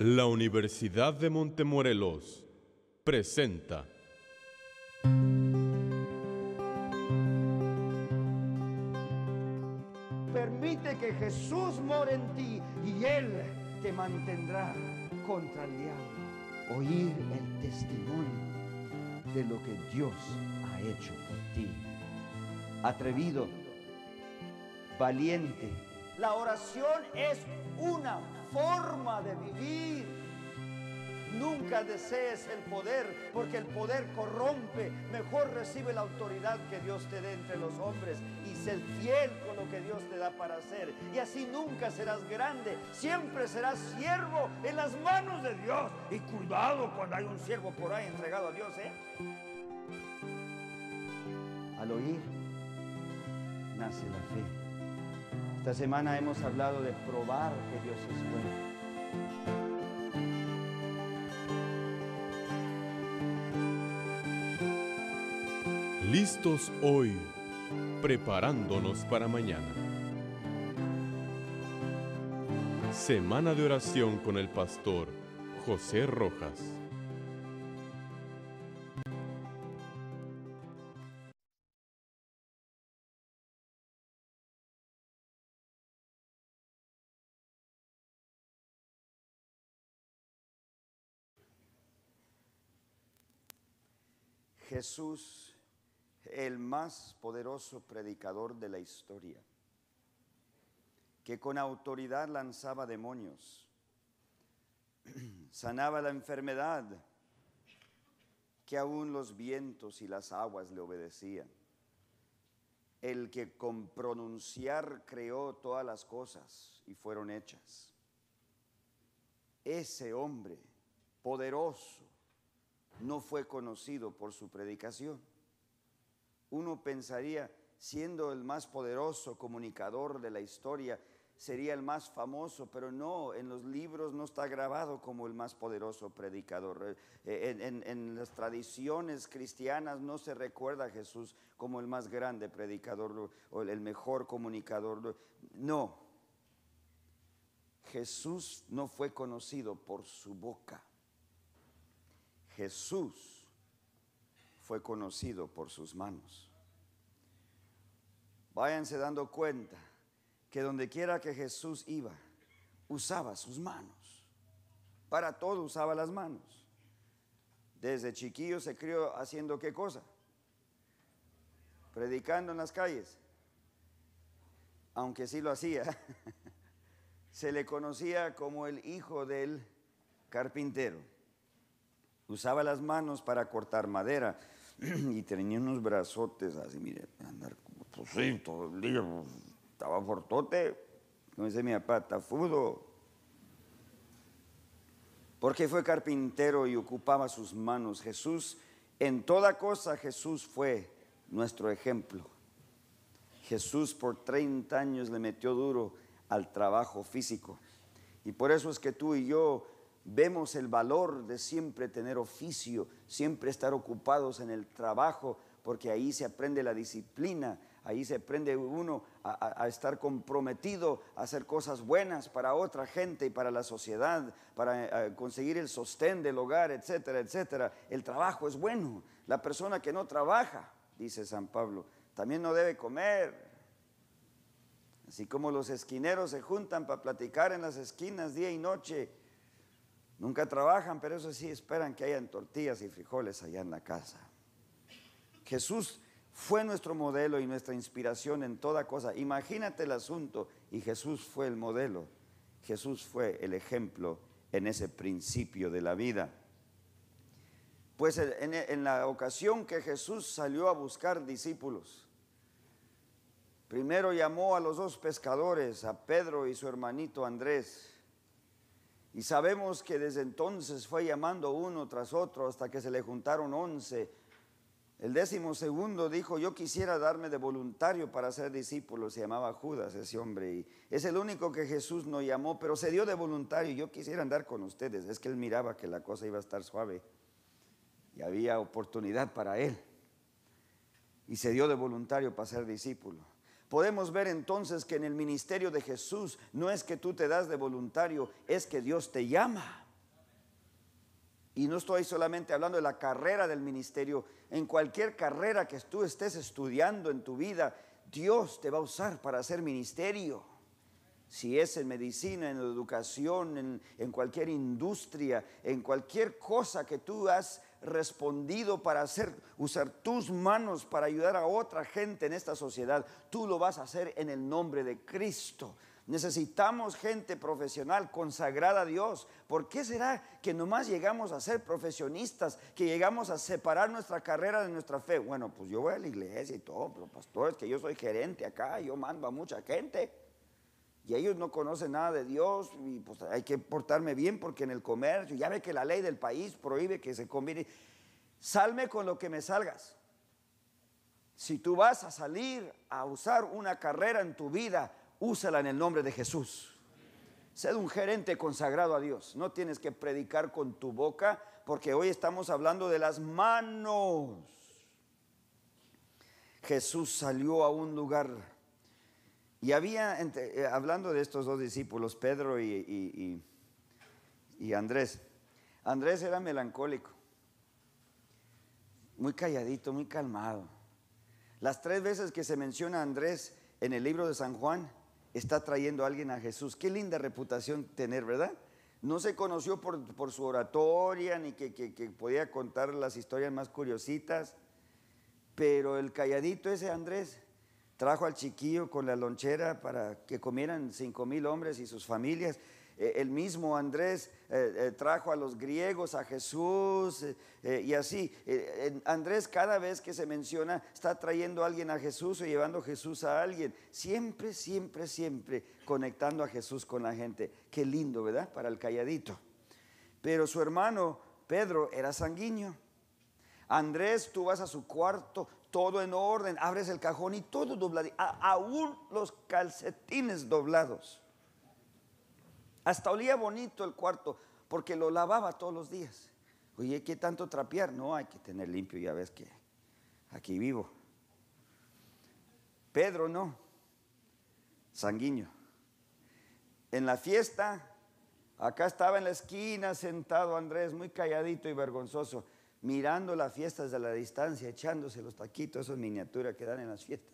La Universidad de Montemorelos presenta. Permite que Jesús more en ti y Él te mantendrá contra el diablo. Oír el testimonio de lo que Dios ha hecho por ti. Atrevido, valiente. La oración es una forma de vivir. Nunca desees el poder, porque el poder corrompe. Mejor recibe la autoridad que Dios te dé entre los hombres y ser fiel con lo que Dios te da para hacer. Y así nunca serás grande, siempre serás siervo en las manos de Dios. Y cuidado cuando hay un siervo por ahí entregado a Dios, ¿eh? Al oír nace la fe semana hemos hablado de probar que Dios es bueno. Listos hoy, preparándonos para mañana. Semana de oración con el pastor José Rojas. Jesús, el más poderoso predicador de la historia, que con autoridad lanzaba demonios, sanaba la enfermedad, que aún los vientos y las aguas le obedecían, el que con pronunciar creó todas las cosas y fueron hechas. Ese hombre poderoso, no fue conocido por su predicación. Uno pensaría, siendo el más poderoso comunicador de la historia, sería el más famoso, pero no, en los libros no está grabado como el más poderoso predicador. Eh, eh, en, las tradiciones cristianas no se recuerda a Jesús como el más grande predicador o el mejor comunicador. No, Jesús no fue conocido por su boca. Jesús fue conocido por sus manos. Váyanse dando cuenta que donde quiera que Jesús iba, usaba sus manos. Para todo usaba las manos. Desde chiquillo se crió haciendo qué cosa? Predicando en las calles. Aunque sí lo hacía. se le conocía como el hijo del carpintero. Usaba las manos para cortar madera y tenía unos brazotes así, mire, andar pues sí, todo el día, pues, estaba fortote. Como dice mi papá, fudo. Porque fue carpintero y ocupaba sus manos. Jesús, en toda cosa, Jesús fue nuestro ejemplo. Jesús por 30 años le metió duro al trabajo físico. Y por eso es que tú y yo Vemos el valor de siempre tener oficio, siempre estar ocupados en el trabajo, porque ahí se aprende la disciplina, ahí se aprende uno a, estar comprometido, a hacer cosas buenas para otra gente y para la sociedad, para eh, eh, conseguir el sostén del hogar, etcétera, etcétera. El trabajo es bueno. La persona que no trabaja, dice San Pablo, también no debe comer. Así como los esquineros se juntan para platicar en las esquinas día y noche, Nunca trabajan, pero eso sí esperan que hayan tortillas y frijoles allá en la casa. Jesús fue nuestro modelo y nuestra inspiración en toda cosa. Imagínate el asunto y Jesús fue el modelo. Jesús fue el ejemplo en ese principio de la vida. Pues en, la ocasión que Jesús salió a buscar discípulos, primero llamó a los dos pescadores, a Pedro y su hermanito Andrés y sabemos que desde entonces fue llamando uno tras otro hasta que se le juntaron once. El décimo segundo dijo, yo quisiera darme de voluntario para ser discípulo. Se llamaba Judas ese hombre. Y es el único que Jesús no llamó, pero se dio de voluntario. Yo quisiera andar con ustedes. Es que él miraba que la cosa iba a estar suave. Y había oportunidad para él. Y se dio de voluntario para ser discípulo. Podemos ver entonces que en el ministerio de Jesús no es que tú te das de voluntario, es que Dios te llama. Y no estoy solamente hablando de la carrera del ministerio, en cualquier carrera que tú estés estudiando en tu vida, Dios te va a usar para hacer ministerio. Si es en medicina, en educación, en, cualquier industria, en cualquier cosa que tú has respondido para hacer, usar tus manos para ayudar a otra gente en esta sociedad, tú lo vas a hacer en el nombre de Cristo. Necesitamos gente profesional consagrada a Dios. ¿Por qué será que nomás llegamos a ser profesionistas, que llegamos a separar nuestra carrera de nuestra fe? Bueno, pues yo voy a la iglesia y todo, pero pastores, que yo soy gerente acá, yo mando a mucha gente y ellos no conocen nada de Dios y pues hay que portarme bien porque en el comercio, ya ve que la ley del país prohíbe que se combine. Salme con lo que me salgas. Si tú vas a salir a usar una carrera en tu vida, úsala en el nombre de Jesús. Sed un gerente consagrado a Dios. No tienes que predicar con tu boca porque hoy estamos hablando de las manos. Jesús salió a un lugar y había, eh, hablando de estos dos discípulos, Pedro y, Andrés, Andrés era melancólico, muy calladito, muy calmado. Las tres veces que se menciona Andrés en el libro de San Juan, está trayendo a alguien a Jesús. Qué linda reputación tener, ¿verdad? No se conoció por, su oratoria, ni que, podía contar las historias más curiositas, pero el calladito ese Andrés trajo al chiquillo con la lonchera para que comieran cinco mil hombres y sus familias. Eh, el mismo Andrés eh, eh, trajo a los griegos, a Jesús y así. Andrés cada vez que se menciona está trayendo a alguien a Jesús o llevando a Jesús a alguien. Siempre, siempre, siempre conectando a Jesús con la gente. Qué lindo, ¿verdad? Para el calladito. Pero su hermano Pedro era sanguíneo. Andrés, tú vas a su cuarto, todo en orden, abres el cajón y todo doblado, aún los calcetines doblados. Hasta olía bonito el cuarto porque lo lavaba todos los días. Oye, ¿qué tanto trapear? No, hay que tener limpio, ya ves que aquí vivo. Pedro no, sanguíneo. En la fiesta, acá estaba en la esquina sentado Andrés, muy calladito y vergonzoso mirando las fiestas de la distancia, echándose los taquitos, esos miniaturas que dan en las fiestas.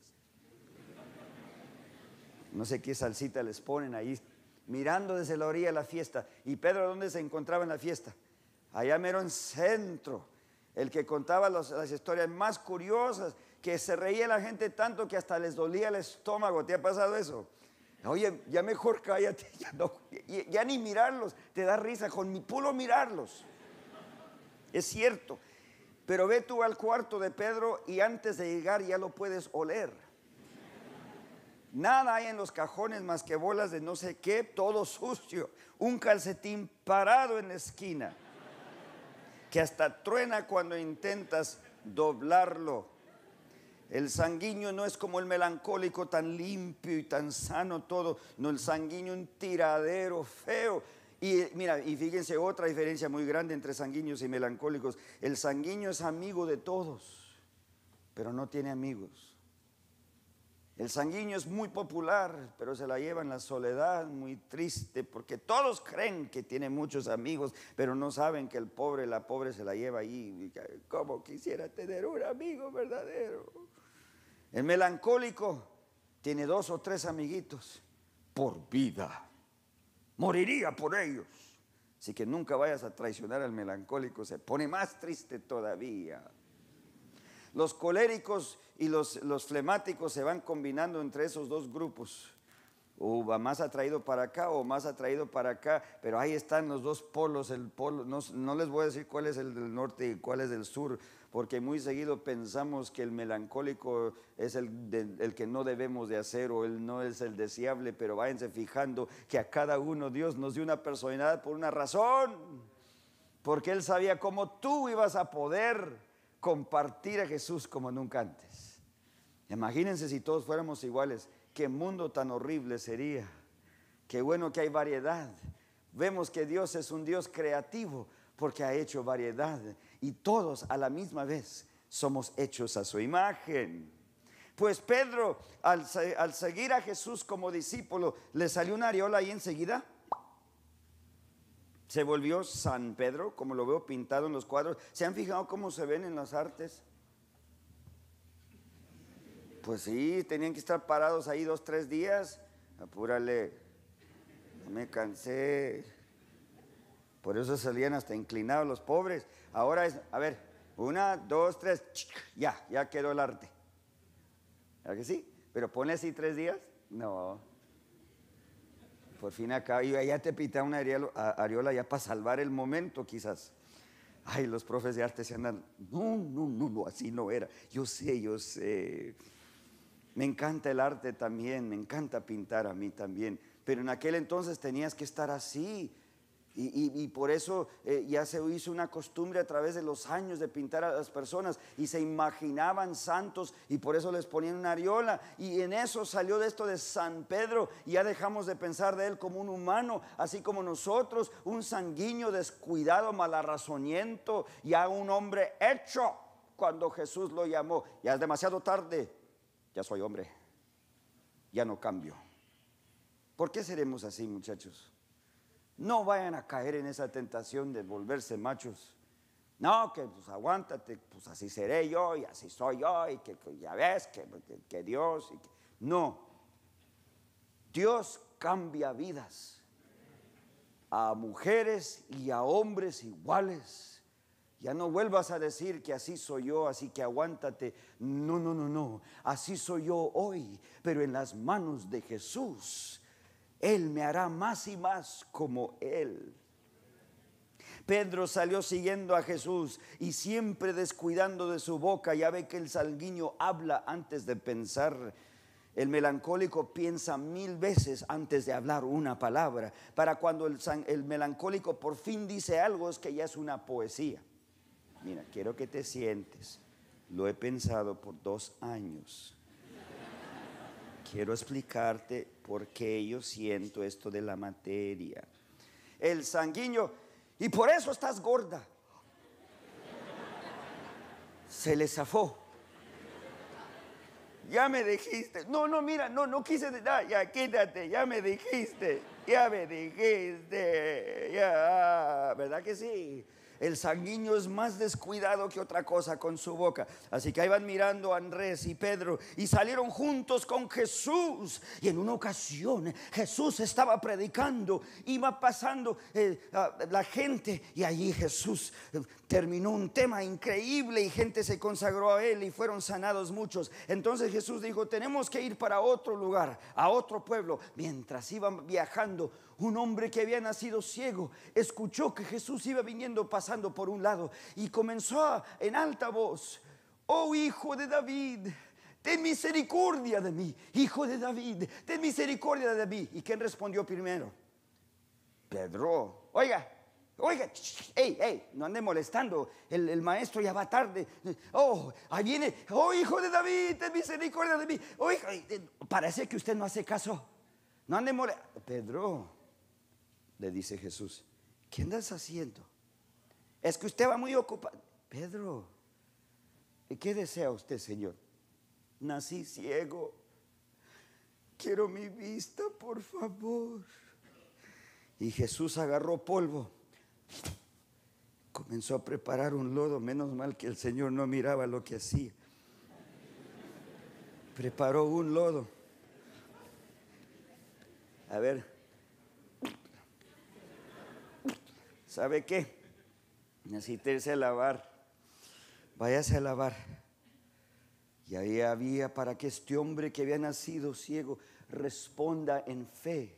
No sé qué salsita les ponen ahí, mirando desde la orilla la fiesta. ¿Y Pedro dónde se encontraba en la fiesta? Allá mero en centro, el que contaba las historias más curiosas, que se reía la gente tanto que hasta les dolía el estómago. ¿Te ha pasado eso? Oye, ya mejor cállate, ya, ya ni mirarlos, te da risa con mi pulo mirarlos. Es cierto. Pero ve tú al cuarto de Pedro y antes de llegar ya lo puedes oler. Nada hay en los cajones más que bolas de no sé qué, todo sucio. Un calcetín parado en la esquina que hasta truena cuando intentas doblarlo. El sanguíneo no es como el melancólico tan limpio y tan sano todo. No, el sanguíneo un tiradero feo y eh, mira, y fíjense otra diferencia muy grande entre sanguíneos y melancólicos. El sanguíneo es amigo de todos, pero no tiene amigos. El sanguíneo es muy popular, pero se la lleva en la soledad, muy triste, porque todos creen que tiene muchos amigos, pero no saben que el pobre, la pobre se la lleva ahí. Como quisiera tener un amigo verdadero? El melancólico tiene dos o tres amiguitos por vida moriría por ellos. Así que nunca vayas a traicionar al melancólico, se pone más triste todavía. Los coléricos y los, los flemáticos se van combinando entre esos dos grupos. O va más atraído para acá o más atraído para acá, pero ahí están los dos polos, el polo, no, no les voy a decir cuál es el del norte y cuál es el sur, porque muy seguido pensamos que el melancólico es el, que no debemos de hacer o él no es el deseable, pero váyanse fijando que a cada uno Dios nos dio una personalidad por una razón, porque Él sabía cómo tú ibas a poder compartir a Jesús como nunca antes. Imagínense si todos fuéramos iguales, qué mundo tan horrible sería, qué bueno que hay variedad. Vemos que Dios es un Dios creativo, porque ha hecho variedad y todos a la misma vez somos hechos a su imagen. Pues Pedro, al, seguir a Jesús como discípulo, le salió una areola ahí enseguida se volvió San Pedro, como lo veo pintado en los cuadros. ¿Se han fijado cómo se ven en las artes? Pues sí, tenían que estar parados ahí dos, tres días. Apúrale, me cansé. Por eso salían hasta inclinados los pobres. Ahora es, a ver, una, dos, tres, ya, ya quedó el arte. ¿A que sí? Pero pone así tres días. No. Por fin acá, y allá te pita una Ariola ya para salvar el momento, quizás. Ay, los profes de arte se andan. No, no, no, no, así no era. Yo sé, yo sé. Me encanta el arte también, me encanta pintar a mí también. Pero en aquel entonces tenías que estar así y, por eso eh, ya se hizo una costumbre a través de los años de pintar a las personas y se imaginaban santos y por eso les ponían una areola. Y en eso salió de esto de San Pedro y ya dejamos de pensar de él como un humano, así como nosotros, un sanguíneo descuidado, malarrazoniento, ya un hombre hecho cuando Jesús lo llamó. Ya es demasiado tarde, ya soy hombre, ya no cambio. ¿Por qué seremos así muchachos? No vayan a caer en esa tentación de volverse machos. No, que pues aguántate, pues así seré yo y así soy yo y que, ya ves que, que, Dios. no, Dios cambia vidas a mujeres y a hombres iguales. Ya no vuelvas a decir que así soy yo, así que aguántate. No, no, no, no. Así soy yo hoy, pero en las manos de Jesús él me hará más y más como Él. Pedro salió siguiendo a Jesús y siempre descuidando de su boca. Ya ve que el salguiño habla antes de pensar. El melancólico piensa mil veces antes de hablar una palabra. Para cuando el, el melancólico por fin dice algo es que ya es una poesía. Mira, quiero que te sientes. Lo he pensado por dos años quiero explicarte por qué yo siento esto de la materia. El sanguíneo, y por eso estás gorda. Se le zafó. Ya me dijiste. No, no, mira, no, no quise. ya, quítate, ya me dijiste. Ya me dijiste. Ya, ¿verdad que sí? El sanguíneo es más descuidado que otra cosa con su boca. Así que iban mirando a Andrés y Pedro y salieron juntos con Jesús. Y en una ocasión Jesús estaba predicando, iba pasando eh, la gente y allí Jesús eh, terminó un tema increíble y gente se consagró a él y fueron sanados muchos. Entonces Jesús dijo, tenemos que ir para otro lugar, a otro pueblo. Mientras iban viajando, un hombre que había nacido ciego, escuchó que Jesús iba viniendo pasando por un lado y comenzó en alta voz, oh hijo de David, ten misericordia de mí, hijo de David, ten misericordia de mí. ¿Y quién respondió primero? Pedro, oiga, Oiga, hey, hey, no ande molestando. El, maestro ya va tarde. Oh, ahí viene. Oh, hijo de David, ten misericordia de mí. Oh, eh, hijo, parece que usted no hace caso. No ande molestando. Pedro, le dice Jesús, ¿qué andas haciendo? Es que usted va muy ocupado. Pedro, ¿qué desea usted, Señor? Nací ciego. Quiero mi vista, por favor. Y Jesús agarró polvo. Comenzó a preparar un lodo. Menos mal que el Señor no miraba lo que hacía. Preparó un lodo. A ver, ¿sabe qué? Necesita a lavar. Váyase a lavar. Y ahí había para que este hombre que había nacido ciego responda en fe.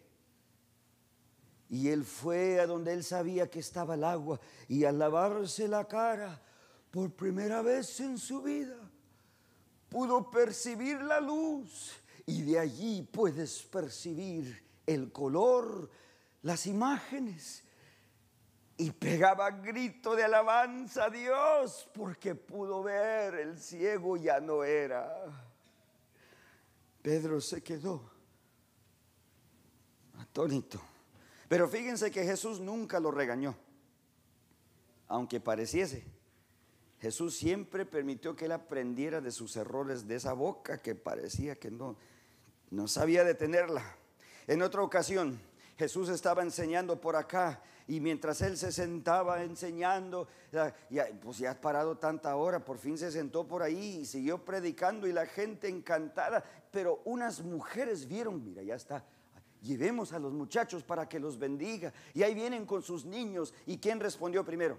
Y él fue a donde él sabía que estaba el agua y al lavarse la cara, por primera vez en su vida, pudo percibir la luz y de allí puedes percibir el color, las imágenes y pegaba grito de alabanza a Dios porque pudo ver, el ciego ya no era. Pedro se quedó atónito. Pero fíjense que Jesús nunca lo regañó, aunque pareciese. Jesús siempre permitió que él aprendiera de sus errores, de esa boca que parecía que no, no sabía detenerla. En otra ocasión, Jesús estaba enseñando por acá y mientras él se sentaba enseñando, ya, pues ya ha parado tanta hora, por fin se sentó por ahí y siguió predicando y la gente encantada. Pero unas mujeres vieron, mira, ya está, llevemos a los muchachos para que los bendiga. Y ahí vienen con sus niños. ¿Y quién respondió primero?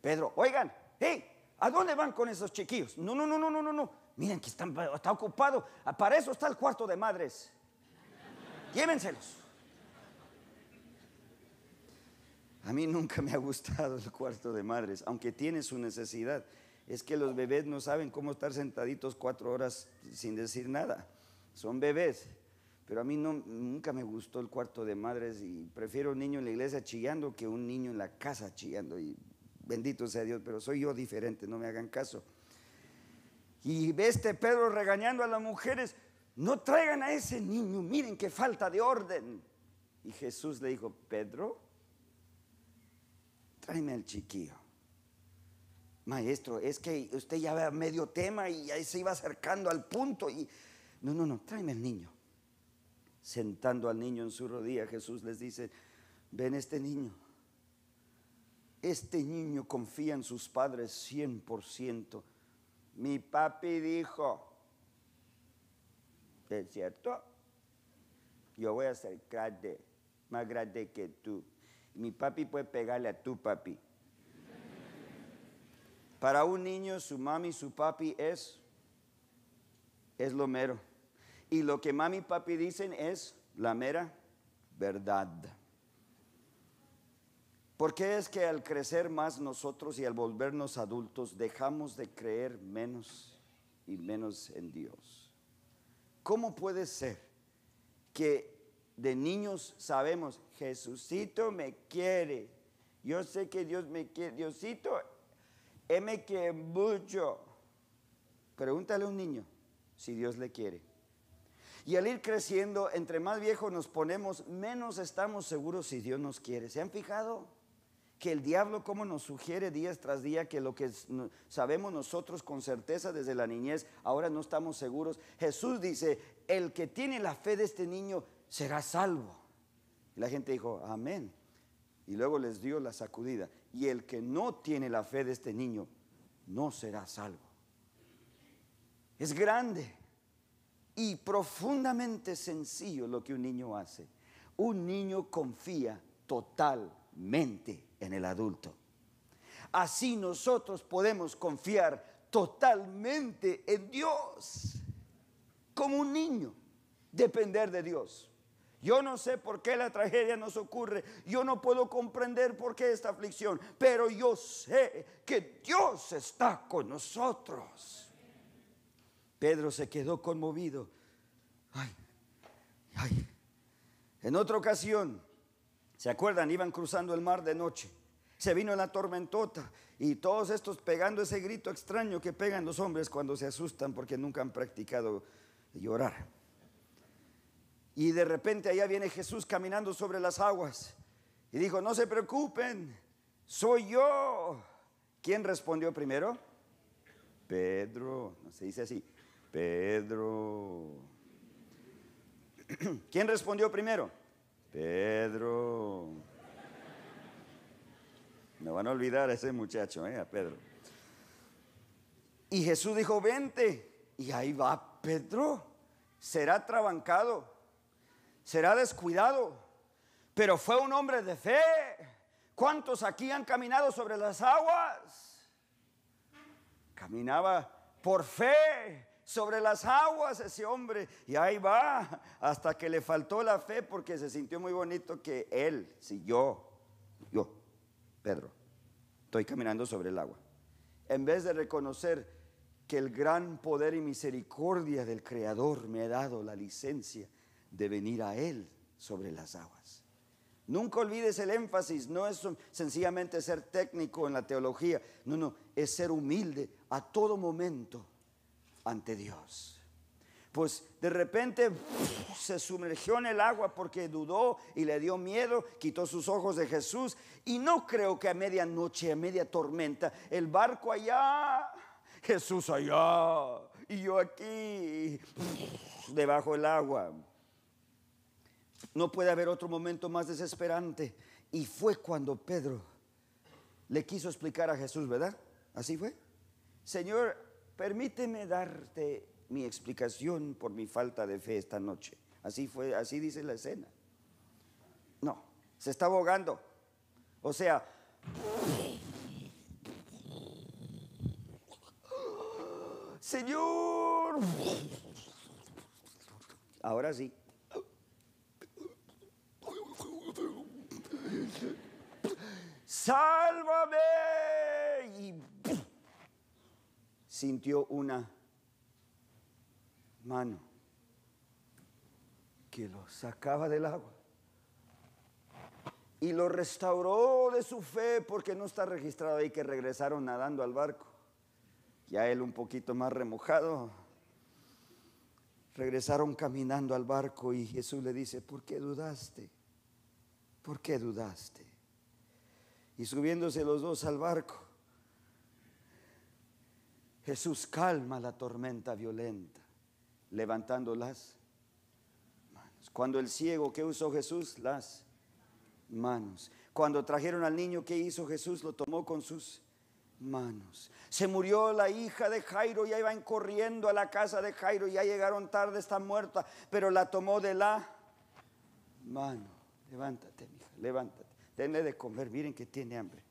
Pedro, oigan, hey, ¿a dónde van con esos chiquillos? No, no, no, no, no, no, no. Miren que está ocupado. Para eso está el cuarto de madres. Llévenselos. A mí nunca me ha gustado el cuarto de madres, aunque tiene su necesidad. Es que los bebés no saben cómo estar sentaditos cuatro horas sin decir nada. Son bebés. Pero a mí nunca me gustó el cuarto de madres y prefiero un niño en la iglesia chillando que un niño en la casa chillando. Y bendito sea Dios, pero soy yo diferente, no me hagan caso. Y ve este Pedro regañando a las mujeres, no traigan a ese niño, miren qué falta de orden. Y Jesús le dijo, Pedro, tráeme al chiquillo. Maestro, es que usted ya ve medio tema y ahí se iba acercando al punto y no, no, no, tráeme al niño. Sentando al niño en su rodilla, Jesús les dice, ven este niño. Este niño confía en sus padres 100%. Mi papi dijo, ¿es cierto? Yo voy a ser más grande que tú. Mi papi puede pegarle a tu papi. Para un niño, su mami, su papi es, es lo mero. Y lo que mami y papi dicen es la mera verdad. ¿Por qué es que al crecer más nosotros y al volvernos adultos dejamos de creer menos y menos en Dios? ¿Cómo puede ser que de niños sabemos, Jesucito me quiere. Yo sé que Dios me quiere. Diosito, eh, me quiere mucho. Pregúntale a un niño si Dios le quiere. Y al ir creciendo, entre más viejos nos ponemos, menos estamos seguros si Dios nos quiere. ¿Se han fijado? Que el diablo como nos sugiere día tras día que lo que sabemos nosotros con certeza desde la niñez, ahora no estamos seguros. Jesús dice, el que tiene la fe de este niño será salvo. Y la gente dijo, amén. Y luego les dio la sacudida. Y el que no tiene la fe de este niño, no será salvo. Es grande y profundamente sencillo lo que un niño hace. Un niño confía totalmente en el adulto. Así nosotros podemos confiar totalmente en Dios, como un niño, depender de Dios. Yo no sé por qué la tragedia nos ocurre. Yo no puedo comprender por qué esta aflicción. Pero yo sé que Dios está con nosotros. Pedro se quedó conmovido. Ay, ay. En otra ocasión, ¿se acuerdan? Iban cruzando el mar de noche. Se vino la tormentota y todos estos pegando ese grito extraño que pegan los hombres cuando se asustan porque nunca han practicado llorar. Y de repente allá viene Jesús caminando sobre las aguas y dijo, no se preocupen, soy yo. ¿Quién respondió primero? Pedro, no se dice así, Pedro. ¿Quién respondió primero? Pedro. Me van a olvidar a ese muchacho, ¿eh? a Pedro. Y Jesús dijo, vente. Y ahí va Pedro. Será trabancado, será descuidado. Pero fue un hombre de fe. ¿Cuántos aquí han caminado sobre las aguas? Caminaba por fe sobre las aguas ese hombre. Y ahí va, hasta que le faltó la fe porque se sintió muy bonito que él, si yo, yo, Pedro, estoy caminando sobre el agua. En vez de reconocer que el gran poder y misericordia del Creador me ha dado la licencia de venir a Él sobre las aguas. Nunca olvides el énfasis, no es sencillamente ser técnico en la teología, no, no, es ser humilde a todo momento ante Dios. Pues de repente se sumergió en el agua porque dudó y le dio miedo, quitó sus ojos de Jesús y no creo que a medianoche, a media tormenta, el barco allá, Jesús allá y yo aquí, debajo del agua. No puede haber otro momento más desesperante. Y fue cuando Pedro le quiso explicar a Jesús, ¿verdad? Así fue. Señor, permíteme darte mi explicación por mi falta de fe esta noche. Así fue, así dice la escena. No, se está ahogando. O sea, Señor. Ahora sí sálvame. Y sintió una mano que lo sacaba del agua y lo restauró de su fe porque no está registrado ahí que regresaron nadando al barco. Ya él un poquito más remojado. Regresaron caminando al barco y Jesús le dice, ¿por qué dudaste? ¿Por qué dudaste? Y subiéndose los dos al barco, Jesús calma la tormenta violenta, levantando las manos. Cuando el ciego, ¿qué usó Jesús? Las manos. Cuando trajeron al niño, ¿qué hizo Jesús? Lo tomó con sus manos. Se murió la hija de Jairo, ya iban corriendo a la casa de Jairo, ya llegaron tarde, está muerta, pero la tomó de la mano. Levántate, hija, levántate. Denle de comer, miren que tiene hambre.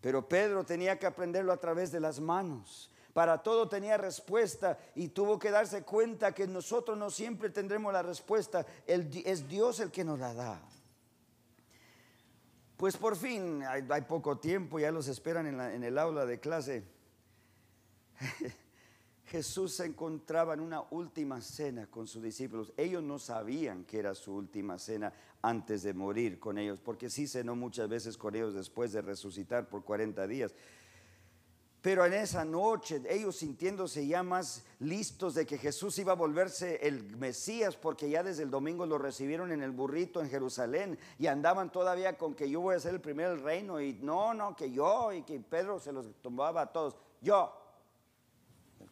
Pero Pedro tenía que aprenderlo a través de las manos. Para todo tenía respuesta y tuvo que darse cuenta que nosotros no siempre tendremos la respuesta. es Dios el que nos la da. Pues por fin, hay, poco tiempo, ya los esperan en, en el aula de clase. Jesús se encontraba en una última cena con sus discípulos. Ellos no sabían que era su última cena antes de morir con ellos, porque sí cenó muchas veces con ellos después de resucitar por 40 días. Pero en esa noche, ellos sintiéndose ya más listos de que Jesús iba a volverse el Mesías, porque ya desde el domingo lo recibieron en el burrito en Jerusalén y andaban todavía con que yo voy a ser el Primer reino y no, no, que yo y que Pedro se los tomaba a todos. Yo,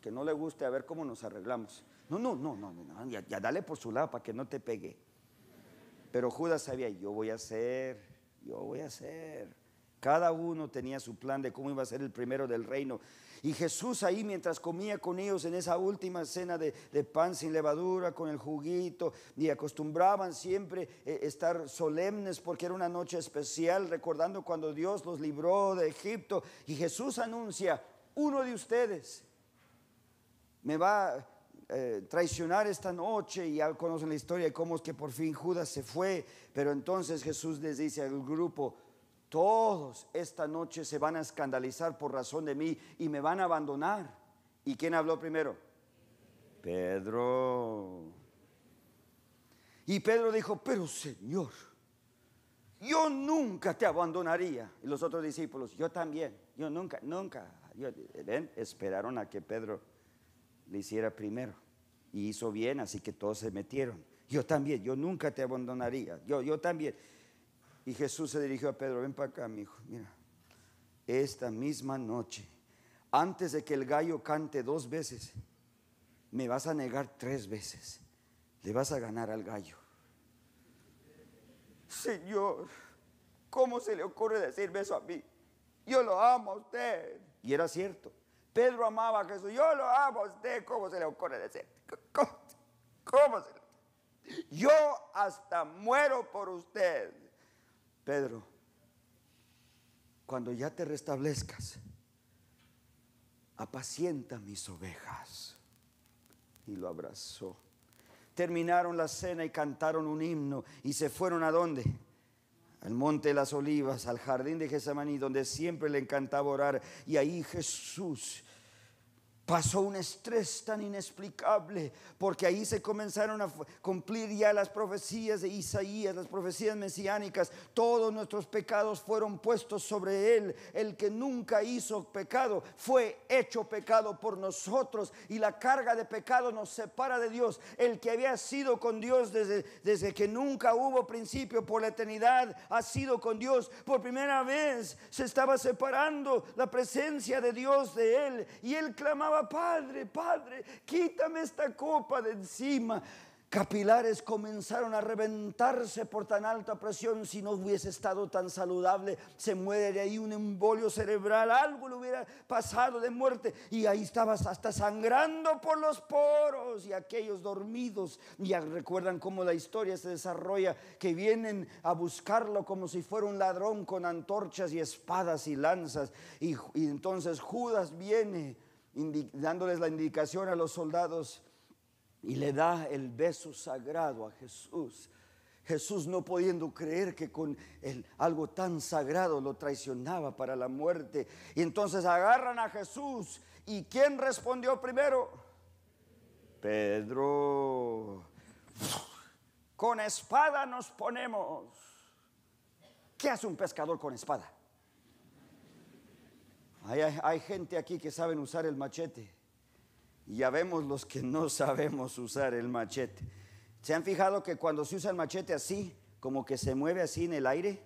que no le guste, a ver cómo nos arreglamos. No, no, no, no, no ya, dale por su lado para que no te pegue. Pero Judas sabía, yo voy a hacer, yo voy a hacer. Cada uno tenía su plan de cómo iba a ser el primero del reino. Y Jesús ahí mientras comía con ellos en esa última cena de, pan sin levadura, con el juguito, y acostumbraban siempre eh, estar solemnes porque era una noche especial, recordando cuando Dios los libró de Egipto. Y Jesús anuncia, uno de ustedes me va a eh, traicionar esta noche y ya conocen la historia de cómo es que por fin Judas se fue, pero entonces Jesús les dice al grupo, todos esta noche se van a escandalizar por razón de mí y me van a abandonar. ¿Y quién habló primero? Pedro. Y Pedro dijo, pero Señor, yo nunca te abandonaría. Y los otros discípulos, yo también, yo nunca, nunca. ¿Ven? Esperaron a que Pedro le hiciera primero. Y hizo bien, así que todos se metieron. Yo también, yo nunca te abandonaría. Yo, yo también. Y Jesús se dirigió a Pedro, ven para acá, mi hijo, mira. Esta misma noche, antes de que el gallo cante dos veces, me vas a negar tres veces. Le vas a ganar al gallo. Señor, ¿cómo se le ocurre decirme eso a mí? Yo lo amo a usted. Y era cierto. Pedro amaba a Jesús. Yo lo amo a usted. ¿Cómo se le ocurre decir? ¿Cómo, se le... Yo hasta muero por usted. Pedro, cuando ya te restablezcas, apacienta mis ovejas. Y lo abrazó. Terminaron la cena y cantaron un himno y se fueron a dónde? al monte de las olivas, al jardín de Getsemaní, donde siempre le encantaba orar. Y ahí Jesús Pasó un estrés tan inexplicable, porque ahí se comenzaron a cumplir ya las profecías de Isaías, las profecías mesiánicas. Todos nuestros pecados fueron puestos sobre él. El que nunca hizo pecado fue hecho pecado por nosotros y la carga de pecado nos separa de Dios. El que había sido con Dios desde, desde que nunca hubo principio por la eternidad, ha sido con Dios. Por primera vez se estaba separando la presencia de Dios de él y él clamaba Padre, Padre, quítame esta copa de encima. Capilares comenzaron a reventarse por tan alta presión. Si no hubiese estado tan saludable, se muere de ahí un embolio cerebral, algo le hubiera pasado de muerte. Y ahí estabas hasta sangrando por los poros y aquellos dormidos. Ya recuerdan cómo la historia se desarrolla, que vienen a buscarlo como si fuera un ladrón con antorchas y espadas y lanzas. y entonces Judas viene dándoles la indicación a los soldados y le da el beso sagrado a Jesús. Jesús no pudiendo creer que con algo tan sagrado lo traicionaba para la muerte. Y entonces agarran a Jesús. ¿Y quién respondió primero? Pedro. Con espada nos ponemos. ¿Qué hace un pescador con espada? Hay, gente aquí que saben usar el machete. Y ya vemos los que no sabemos usar el machete. ¿Se han fijado que cuando se usa el machete así, como que se mueve así en el aire?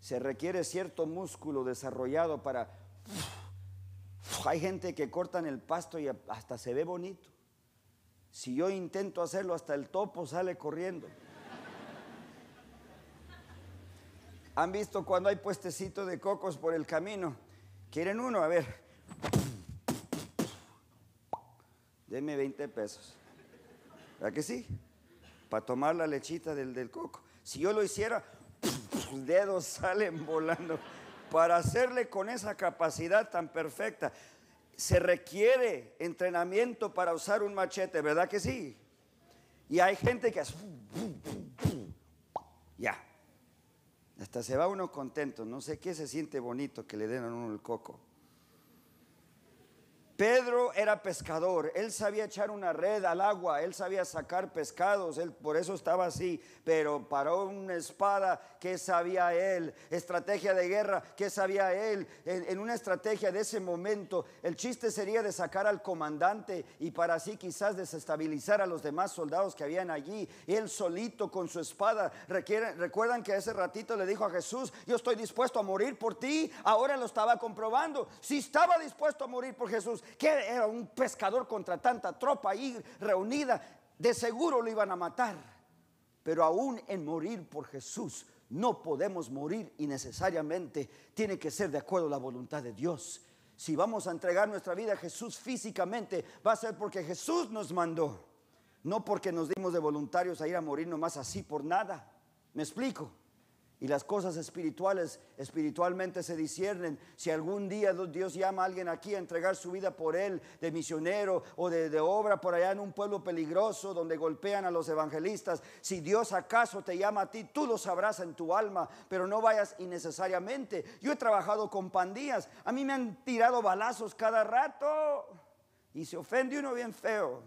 Se requiere cierto músculo desarrollado para... Hay gente que cortan el pasto y hasta se ve bonito. Si yo intento hacerlo hasta el topo sale corriendo. ¿Han visto cuando hay puestecitos de cocos por el camino? ¿Quieren uno? A ver. denme 20 pesos. ¿Verdad que sí? Para tomar la lechita del, del coco. Si yo lo hiciera, sus dedos salen volando. Para hacerle con esa capacidad tan perfecta, se requiere entrenamiento para usar un machete, ¿verdad que sí? Y hay gente que hace... Ya. Hasta se va uno contento, no sé qué se siente bonito que le den a uno el coco. Pedro era pescador, él sabía echar una red al agua, él sabía sacar pescados, él por eso estaba así, pero paró una espada, ¿qué sabía él? Estrategia de guerra, ¿qué sabía él? En, una estrategia de ese momento, el chiste sería de sacar al comandante y para así quizás desestabilizar a los demás soldados que habían allí. Él solito con su espada, recuerdan que ese ratito le dijo a Jesús, yo estoy dispuesto a morir por ti, ahora lo estaba comprobando, si estaba dispuesto a morir por Jesús, que era un pescador contra tanta tropa ahí reunida, de seguro lo iban a matar. Pero aún en morir por Jesús, no podemos morir y necesariamente Tiene que ser de acuerdo a la voluntad de Dios. Si vamos a entregar nuestra vida a Jesús físicamente, va a ser porque Jesús nos mandó. No porque nos dimos de voluntarios a ir a morir nomás así por nada. ¿Me explico? Y las cosas espirituales espiritualmente se disciernen. Si algún día Dios llama a alguien aquí a entregar su vida por él, de misionero o de, de, obra por allá en un pueblo peligroso donde golpean a los evangelistas, si Dios acaso te llama a ti, tú lo sabrás en tu alma, pero no vayas innecesariamente. Yo he trabajado con pandillas, a mí me han tirado balazos cada rato y se ofende uno bien feo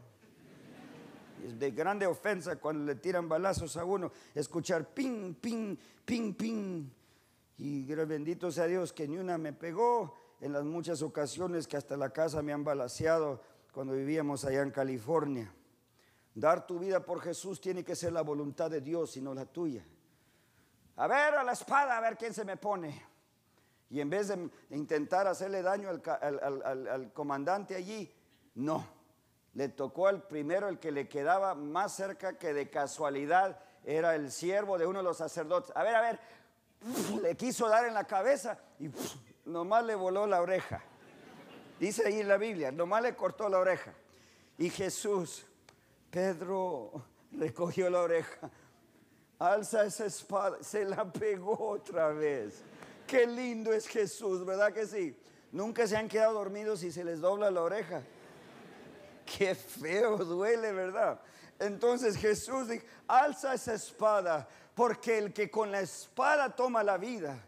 de grande ofensa cuando le tiran balazos a uno, escuchar ping, ping, ping, ping. Y bendito sea Dios que ni una me pegó en las muchas ocasiones que hasta la casa me han balaseado cuando vivíamos allá en California. Dar tu vida por Jesús tiene que ser la voluntad de Dios y no la tuya. A ver, a la espada, a ver quién se me pone. Y en vez de intentar hacerle daño al comandante allí, no le tocó al primero el que le quedaba más cerca que de casualidad era el siervo de uno de los sacerdotes. A ver, a ver, le quiso dar en la cabeza y nomás le voló la oreja. Dice ahí en la Biblia, nomás le cortó la oreja. Y Jesús, Pedro, recogió la oreja, alza esa espada, se la pegó otra vez. Qué lindo es Jesús, ¿verdad que sí? Nunca se han quedado dormidos y se les dobla la oreja. Qué feo duele, ¿verdad? Entonces Jesús dijo, alza esa espada, porque el que con la espada toma la vida,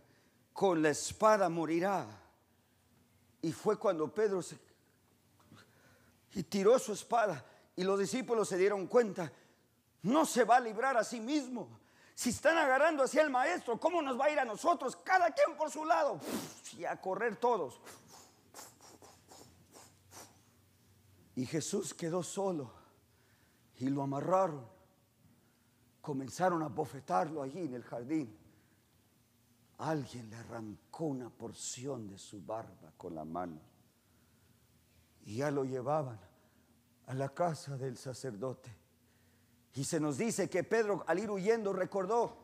con la espada morirá. Y fue cuando Pedro se, y tiró su espada y los discípulos se dieron cuenta, no se va a librar a sí mismo. Si están agarrando hacia el maestro, ¿cómo nos va a ir a nosotros? Cada quien por su lado. y a correr todos. Y Jesús quedó solo y lo amarraron. Comenzaron a bofetarlo allí en el jardín. Alguien le arrancó una porción de su barba con la mano. Y ya lo llevaban a la casa del sacerdote. Y se nos dice que Pedro al ir huyendo recordó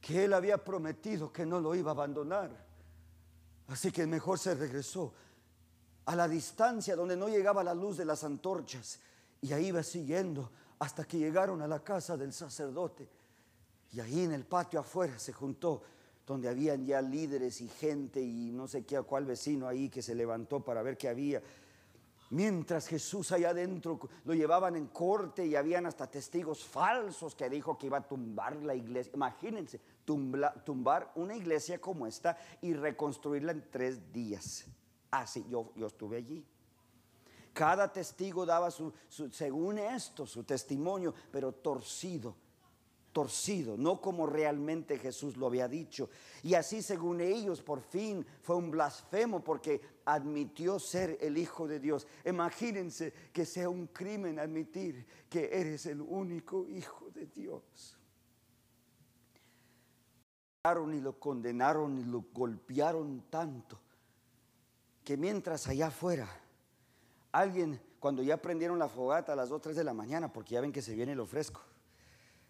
que él había prometido que no lo iba a abandonar. Así que mejor se regresó a la distancia donde no llegaba la luz de las antorchas. Y ahí iba siguiendo hasta que llegaron a la casa del sacerdote. Y ahí en el patio afuera se juntó, donde habían ya líderes y gente y no sé qué cuál vecino ahí que se levantó para ver qué había. Mientras Jesús allá adentro lo llevaban en corte y habían hasta testigos falsos que dijo que iba a tumbar la iglesia. Imagínense, tumbar una iglesia como esta y reconstruirla en tres días. Así, ah, yo, yo estuve allí. Cada testigo daba según esto, su testimonio, pero torcido, torcido, no como realmente Jesús lo había dicho. Y así, según ellos, por fin fue un blasfemo porque admitió ser el Hijo de Dios. Imagínense que sea un crimen admitir que eres el único Hijo de Dios. Y lo condenaron y lo golpearon tanto que mientras allá afuera, alguien, cuando ya prendieron la fogata a las 2, 3 de la mañana, porque ya ven que se viene lo fresco,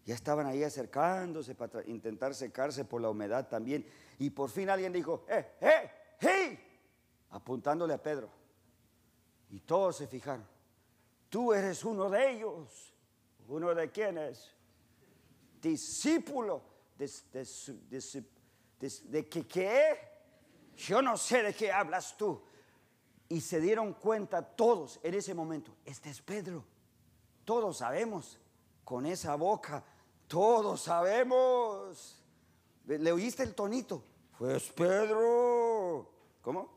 ya estaban ahí acercándose para intentar secarse por la humedad también. Y por fin alguien dijo, ¡eh, eh, hey! apuntándole a Pedro. Y todos se fijaron, tú eres uno de ellos. ¿Uno de quienes Discípulo. ¿De, de, que qué? yo no sé de qué hablas tú. Y se dieron cuenta todos en ese momento, este es Pedro. Todos sabemos, con esa boca, todos sabemos. ¿Le oíste el tonito? Pues Pedro. ¿Cómo?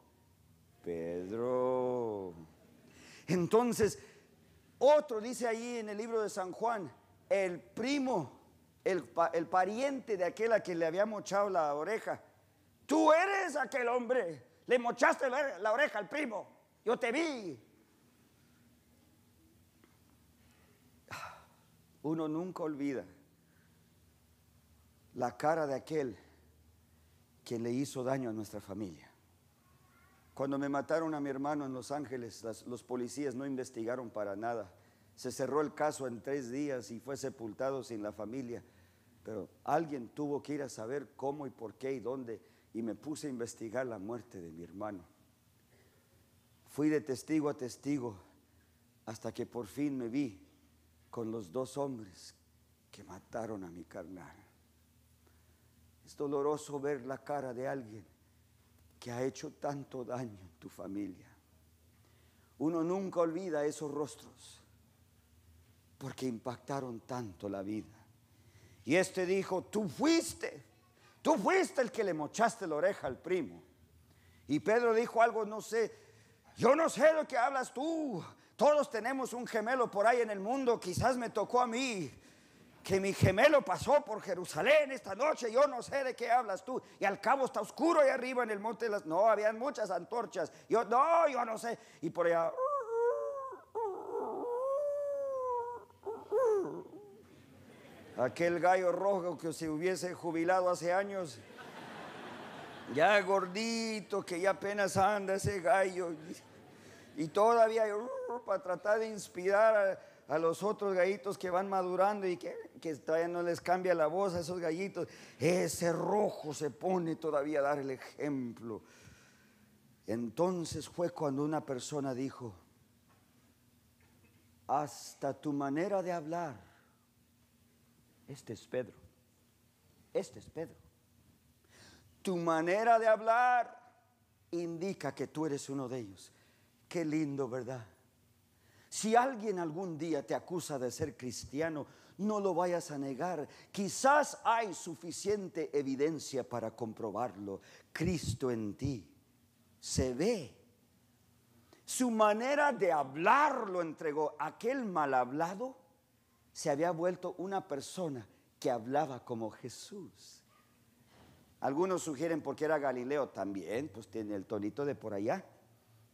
Pedro. Entonces, otro dice ahí en el libro de San Juan, el primo, el, pariente de aquel a quien le había mochado la oreja Tú eres aquel hombre. Le mochaste la, oreja al primo. Yo te vi. Uno nunca olvida la cara de aquel que le hizo daño a nuestra familia. Cuando me mataron a mi hermano en Los Ángeles, los policías no investigaron para nada. Se cerró el caso en tres días y fue sepultado sin la familia. Pero alguien tuvo que ir a saber cómo y por qué y dónde y me puse a investigar la muerte de mi hermano. Fui de testigo a testigo hasta que por fin me vi con los dos hombres que mataron a mi carnal. Es doloroso ver la cara de alguien que ha hecho tanto daño en tu familia. Uno nunca olvida esos rostros porque impactaron tanto la vida. Y este dijo, tú fuiste Tú fuiste el que le mochaste la oreja al primo. Y Pedro dijo algo, no sé, yo no sé de qué hablas tú. Todos tenemos un gemelo por ahí en el mundo, quizás me tocó a mí. Que mi gemelo pasó por Jerusalén esta noche, yo no sé de qué hablas tú. Y al cabo está oscuro ahí arriba en el monte de las... No, habían muchas antorchas. Yo, no, yo no sé. Y por allá... Aquel gallo rojo que se hubiese jubilado hace años. Ya gordito, que ya apenas anda ese gallo. Y todavía uh, para tratar de inspirar a, los otros gallitos que van madurando y que, que todavía no les cambia la voz a esos gallitos. Ese rojo se pone todavía a dar el ejemplo. Entonces fue cuando una persona dijo, hasta tu manera de hablar este es Pedro. Este es Pedro. Tu manera de hablar indica que tú eres uno de ellos. Qué lindo, ¿verdad? Si alguien algún día te acusa de ser cristiano, no lo vayas a negar. Quizás hay suficiente evidencia para comprobarlo. Cristo en ti se ve. Su manera de hablar lo entregó. Aquel mal hablado se había vuelto una persona que hablaba como Jesús. Algunos sugieren porque era Galileo también, pues tiene el tonito de por allá.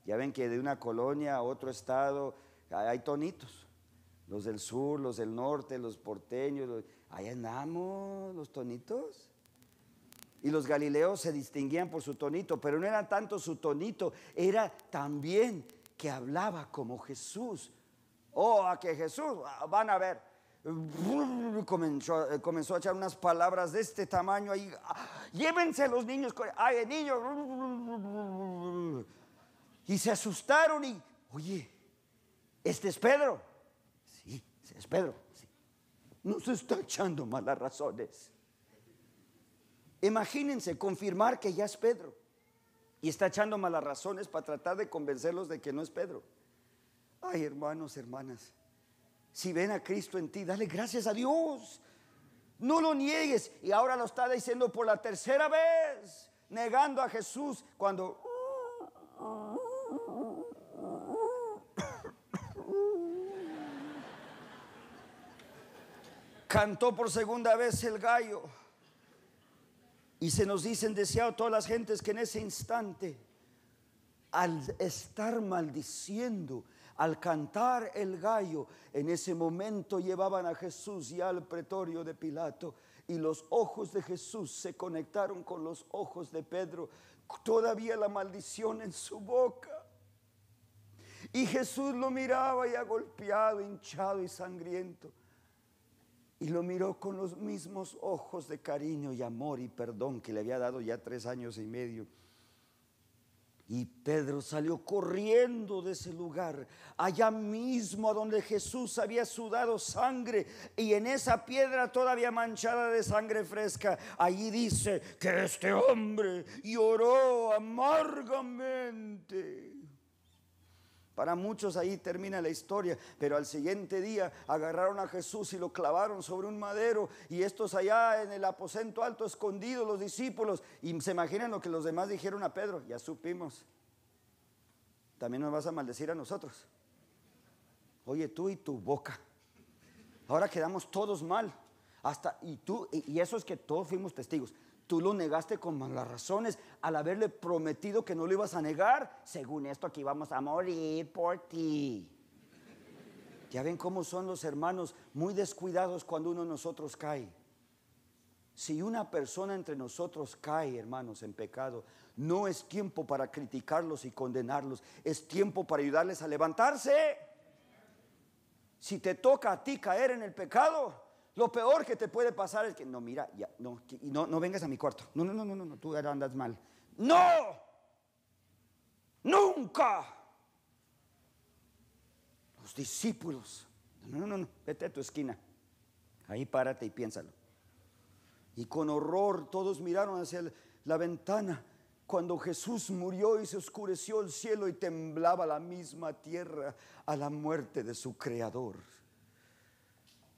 Ya ven que de una colonia a otro estado hay tonitos. Los del sur, los del norte, los porteños, Ahí allá andamos los tonitos. Y los galileos se distinguían por su tonito, pero no era tanto su tonito, era también que hablaba como Jesús. Oh, a que Jesús, ah, van a ver. Comenzó, eh, comenzó, a echar unas palabras de este tamaño ahí. Ah, llévense los niños, ay, niños. Y se asustaron y, oye, este es Pedro. Sí, es Pedro. No se está echando malas razones. Imagínense confirmar que ya es Pedro. Y está echando malas razones para tratar de convencerlos de que no es Pedro. Ay, hermanos, hermanas. Si ven a Cristo en ti, dale gracias a Dios. No lo niegues. Y ahora lo está diciendo por la tercera vez, negando a Jesús cuando... Cantó por segunda vez el gallo. Y se nos dicen deseado todas las gentes que en ese instante, al estar maldiciendo, al cantar el gallo, en ese momento llevaban a Jesús ya al pretorio de Pilato y los ojos de Jesús se conectaron con los ojos de Pedro, todavía la maldición en su boca. Y Jesús lo miraba ya golpeado, hinchado y sangriento. Y lo miró con los mismos ojos de cariño y amor y perdón que le había dado ya tres años y medio. Y Pedro salió corriendo de ese lugar, allá mismo a donde Jesús había sudado sangre y en esa piedra todavía manchada de sangre fresca. Allí dice que este hombre lloró amargamente. Para muchos ahí termina la historia, pero al siguiente día agarraron a Jesús y lo clavaron sobre un madero y estos allá en el aposento alto escondidos los discípulos y se imaginan lo que los demás dijeron a Pedro, ya supimos. También nos vas a maldecir a nosotros. Oye, tú y tu boca. Ahora quedamos todos mal. Hasta y tú y, y eso es que todos fuimos testigos. Tú lo negaste con malas razones al haberle prometido que no lo ibas a negar. Según esto, aquí vamos a morir por ti. Ya ven cómo son los hermanos muy descuidados cuando uno de nosotros cae. Si una persona entre nosotros cae, hermanos, en pecado, no es tiempo para criticarlos y condenarlos, es tiempo para ayudarles a levantarse. Si te toca a ti caer en el pecado, lo peor que te puede pasar es que, no, mira, ya, no, no, no vengas a mi cuarto. No, no, no, no, no, tú andas mal. No, nunca. Los discípulos. No, no, no, no, vete a tu esquina. Ahí párate y piénsalo. Y con horror todos miraron hacia la ventana cuando Jesús murió y se oscureció el cielo y temblaba la misma tierra a la muerte de su creador.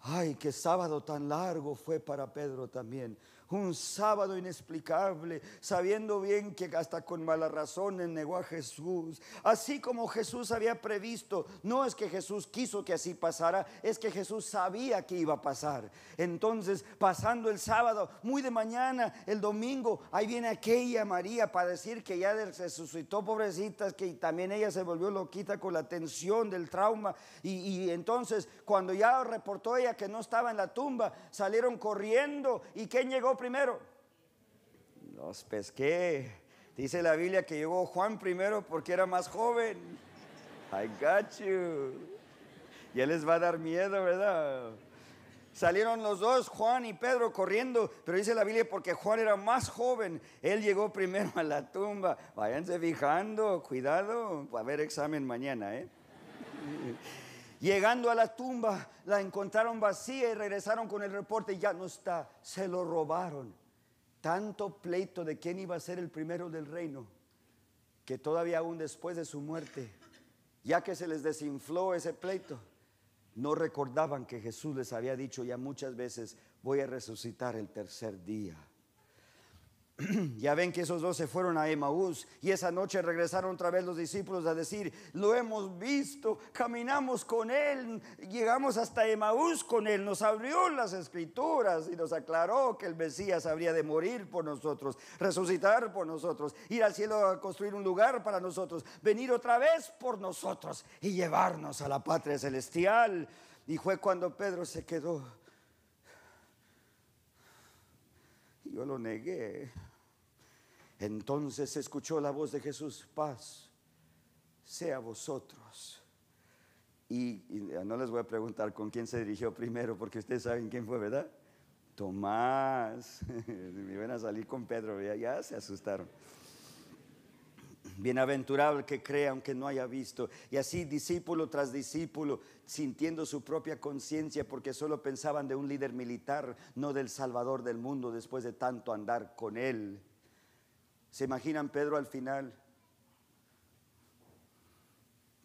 Ay, qué sábado tan largo fue para Pedro también un sábado inexplicable, sabiendo bien que hasta con mala razón negó a Jesús. Así como Jesús había previsto, no es que Jesús quiso que así pasara, es que Jesús sabía que iba a pasar. Entonces, pasando el sábado, muy de mañana, el domingo, ahí viene aquella María para decir que ya resucitó, pobrecita, que también ella se volvió loquita con la tensión del trauma. Y, entonces, cuando ya reportó ella que no estaba en la tumba, salieron corriendo. ¿Y quién llegó primero? Los pesqué. Dice la Biblia que llegó Juan primero porque era más joven. I got you. Ya les va a dar miedo, ¿verdad? Salieron los dos, Juan y Pedro, corriendo, pero dice la Biblia, porque Juan era más joven, él llegó primero a la tumba. Váyanse fijando, cuidado, va a haber examen mañana, ¿eh? Llegando a la tumba, la encontraron vacía y regresaron con el reporte, ya no está, se lo robaron. Tanto pleito de quién iba a ser el primero del reino, que todavía aún después de su muerte, ya que se les desinfló ese pleito, no recordaban que Jesús les había dicho ya muchas veces, voy a resucitar el tercer día. ya ven que esos dos se fueron a Emaús y esa noche regresaron otra vez los discípulos a decir, lo hemos visto, caminamos con él, llegamos hasta Emaús con él, nos abrió las escrituras y nos aclaró que el Mesías habría de morir por nosotros, resucitar por nosotros, ir al cielo a construir un lugar para nosotros, venir otra vez por nosotros y llevarnos a la patria celestial. Y fue cuando Pedro se quedó. Yo lo negué. Entonces escuchó la voz de Jesús, paz sea vosotros. Y, no les voy a preguntar con quién se dirigió primero, porque ustedes saben quién fue, ¿verdad? Tomás. Me iban a salir con Pedro, ya, se asustaron. Bienaventurado el que cree aunque no haya visto. Y así discípulo tras discípulo, sintiendo su propia conciencia, porque solo pensaban de un líder militar, no del Salvador del mundo, después de tanto andar con él. ¿Se imaginan Pedro al final?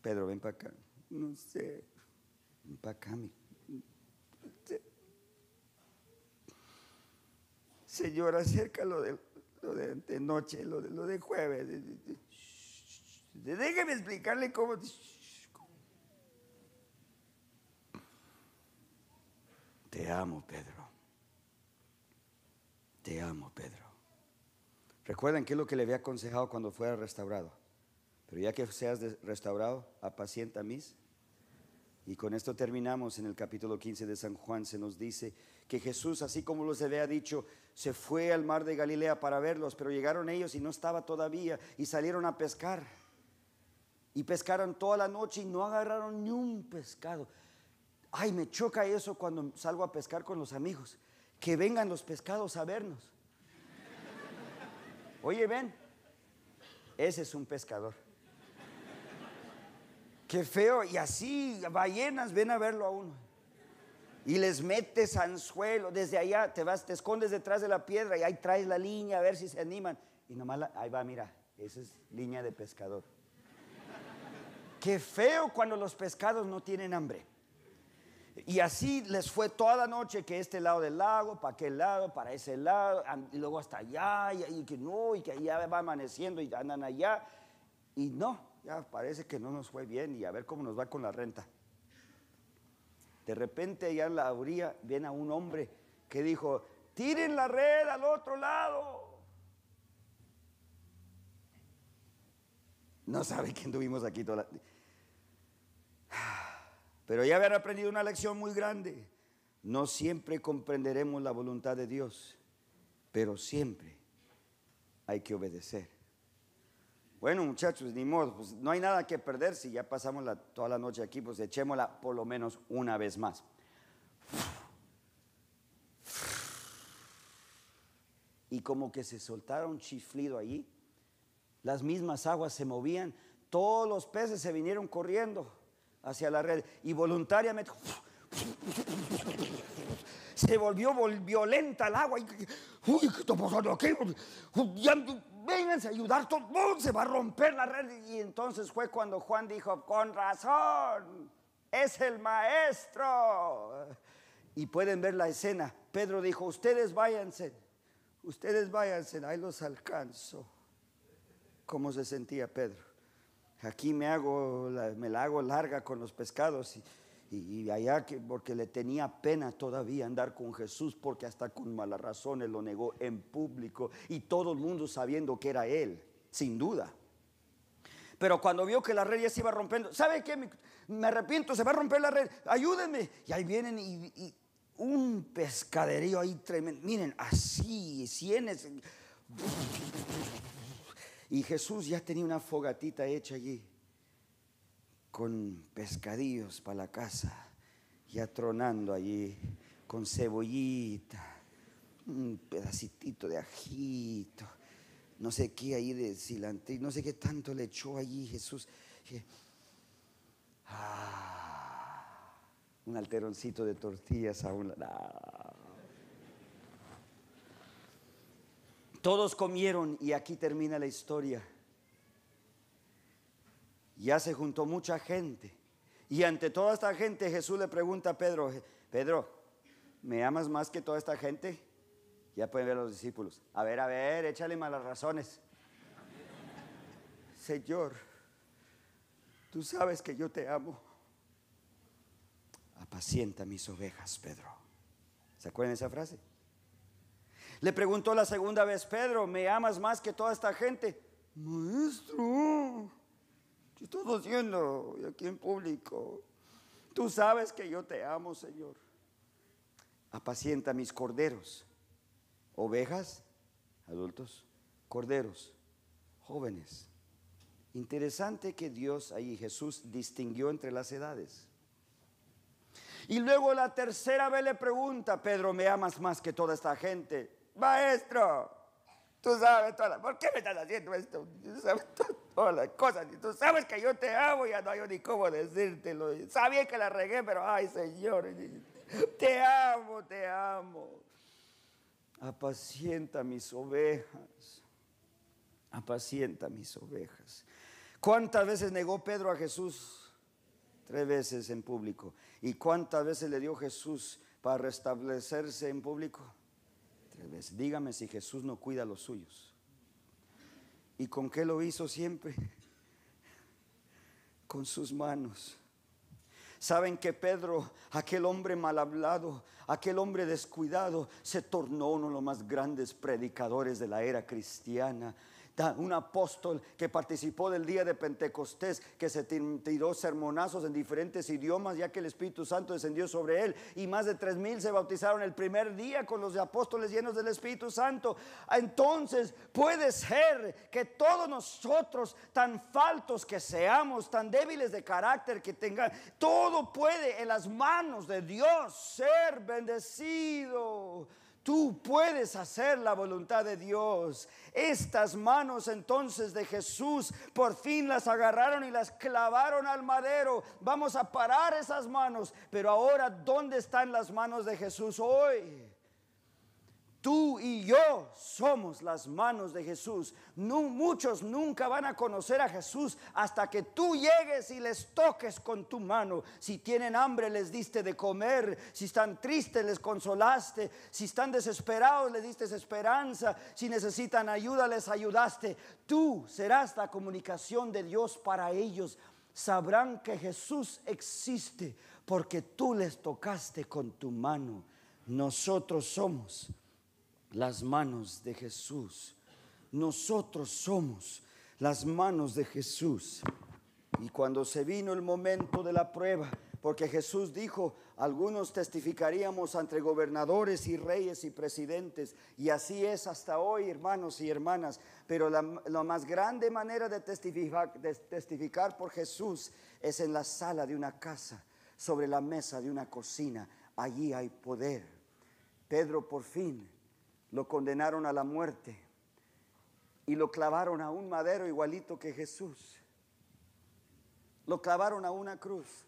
Pedro, ven para acá. No sé. Ven para acá, mi. Señor, acerca lo de, de, noche, lo de, lo de jueves. déjeme explicarle cómo. Te amo, Pedro. Te amo, Pedro. Recuerden qué es lo que le había aconsejado cuando fuera restaurado. Pero ya que seas restaurado, apacienta mis. Y con esto terminamos en el capítulo 15 de San Juan. Se nos dice que Jesús, así como lo se había dicho, se fue al mar de Galilea para verlos, pero llegaron ellos y no estaba todavía y salieron a pescar. Y pescaron toda la noche y no agarraron ni un pescado. Ay, me choca eso cuando salgo a pescar con los amigos. Que vengan los pescados a vernos. Oye, ven, ese es un pescador. Qué feo. Y así, ballenas, ven a verlo a uno. Y les metes anzuelo. Desde allá te vas, te escondes detrás de la piedra y ahí traes la línea a ver si se animan. Y nomás, ahí va, mira, esa es línea de pescador. Qué feo cuando los pescados no tienen hambre. Y así les fue toda la noche que este lado del lago, para aquel lado, para ese lado, y luego hasta allá, y, que no, y que ya va amaneciendo y andan allá. Y no, ya parece que no nos fue bien y a ver cómo nos va con la renta. De repente allá en la orilla viene a un hombre que dijo, tiren la red al otro lado. No sabe quién tuvimos aquí toda la... Pero ya habían aprendido una lección muy grande. No siempre comprenderemos la voluntad de Dios, pero siempre hay que obedecer. Bueno, muchachos, ni modo, pues, no hay nada que perder si ya pasamos toda la noche aquí, pues echémosla por lo menos una vez más. Y como que se soltara un chiflido allí, las mismas aguas se movían, todos los peces se vinieron corriendo hacia la red y voluntariamente se volvió violenta el agua. Y, ¿qué aquí? Vénganse a ayudar, todo se va a romper la red. Y entonces fue cuando Juan dijo, con razón, es el maestro. Y pueden ver la escena. Pedro dijo, ustedes váyanse, ustedes váyanse, ahí los alcanzo. ¿Cómo se sentía Pedro? aquí me, hago, me la hago larga con los pescados. Y, allá que porque le tenía pena todavía andar con Jesús porque hasta con malas razones lo negó en público y todo el mundo sabiendo que era él, sin duda. Pero cuando vio que la red ya se iba rompiendo, ¿sabe qué? Me arrepiento, se va a romper la red, ayúdenme. Y ahí vienen y, un pescaderío ahí tremendo. Miren, así, sienes. Y Jesús ya tenía una fogatita hecha allí, con pescadillos para la casa, ya tronando allí, con cebollita, un pedacito de ajito, no sé qué ahí de cilantro, no sé qué tanto le echó allí Jesús. Ah, un alteroncito de tortillas aún un Todos comieron y aquí termina la historia. Ya se juntó mucha gente. Y ante toda esta gente Jesús le pregunta a Pedro, Pedro, ¿me amas más que toda esta gente? Ya pueden ver los discípulos. A ver, a ver, échale malas razones. Señor, tú sabes que yo te amo. Apacienta mis ovejas, Pedro. ¿Se acuerdan de esa frase? Le preguntó la segunda vez, Pedro, ¿me amas más que toda esta gente? Maestro, ¿qué estás haciendo aquí en público? Tú sabes que yo te amo, Señor. Apacienta mis corderos, ovejas, adultos, corderos, jóvenes. Interesante que Dios ahí, Jesús, distinguió entre las edades. Y luego la tercera vez le pregunta, Pedro, ¿me amas más que toda esta gente? maestro, tú sabes todas las... ¿Por qué me estás haciendo esto? Tú sabes todas las cosas. tú sabes que yo te amo, ya no hay ni cómo decírtelo. Sabía que la regué, pero ay, Señor, te amo, te amo. Apacienta mis ovejas. Apacienta mis ovejas. ¿Cuántas veces negó Pedro a Jesús? Tres veces en público. ¿Y cuántas veces le dio Jesús para restablecerse en público? Dígame si Jesús no cuida a los suyos. ¿Y con qué lo hizo siempre? Con sus manos. Saben que Pedro, aquel hombre mal hablado, aquel hombre descuidado, se tornó uno de los más grandes predicadores de la era cristiana un apóstol que participó del día de Pentecostés, que se tiró sermonazos en diferentes idiomas, ya que el Espíritu Santo descendió sobre él, y más de tres mil se bautizaron el primer día con los apóstoles llenos del Espíritu Santo. Entonces puede ser que todos nosotros, tan faltos que seamos, tan débiles de carácter que tengan, todo puede en las manos de Dios ser bendecido. Tú puedes hacer la voluntad de Dios. Estas manos entonces de Jesús por fin las agarraron y las clavaron al madero. Vamos a parar esas manos. Pero ahora, ¿dónde están las manos de Jesús hoy? Tú y yo somos las manos de Jesús. No, muchos nunca van a conocer a Jesús hasta que tú llegues y les toques con tu mano. Si tienen hambre les diste de comer. Si están tristes les consolaste. Si están desesperados les diste esperanza. Si necesitan ayuda les ayudaste. Tú serás la comunicación de Dios para ellos. Sabrán que Jesús existe porque tú les tocaste con tu mano. Nosotros somos las manos de Jesús. Nosotros somos las manos de Jesús. Y cuando se vino el momento de la prueba, porque Jesús dijo, algunos testificaríamos entre gobernadores y reyes y presidentes, y así es hasta hoy, hermanos y hermanas, pero la, más grande manera de testificar, de testificar por Jesús es en la sala de una casa, sobre la mesa de una cocina, allí hay poder. Pedro por fin lo condenaron a la muerte y lo clavaron a un madero igualito que Jesús. Lo clavaron a una cruz